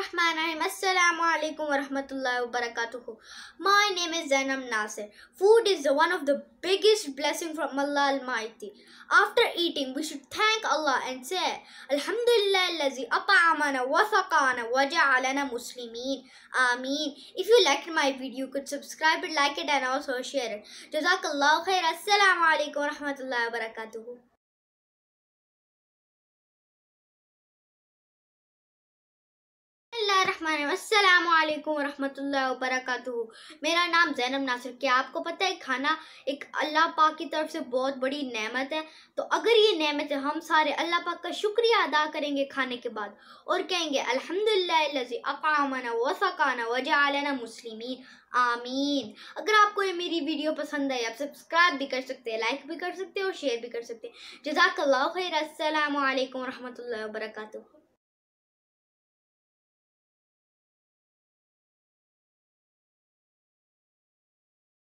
Bismillahirrahmanirrahim. Assalamu alaikum warahmatullahi wabarakatuh. My name is Zainab Nasir. Food is one of the biggest blessing from Allah Almighty. After eating, we should thank Allah and say, Alhamdulillah lazi ata'amana wa saqana wa ja'alana muslimin. Amin. If you liked my video, you could subscribe it, like it and also share it. Jazakallah khair. Assalamu alaikum warahmatullahi wabarakatuh. अस्सलाम वरहमतुल्लाह वबरकातुहू मेरा नाम जैनब नासिर क्या आपको पता है खाना एक अल्लाह पाक की तरफ से बहुत बड़ी नेमत है तो अगर ये नेमत है हम सारे अल्लाह पाक का शुक्रिया अदा करेंगे खाने के बाद और कहेंगे अल्हम्दुलिल्लाह अकामना वसकाना वजालना मुस्लिमीन आमीन अगर आपको ये मेरी वीडियो पसंद आई आप सब्सक्राइब भी कर सकते हैं लाइक भी कर सकते हैं और शेयर भी कर सकते हैं जजाकल्ला खैर असल वरहमल वर्क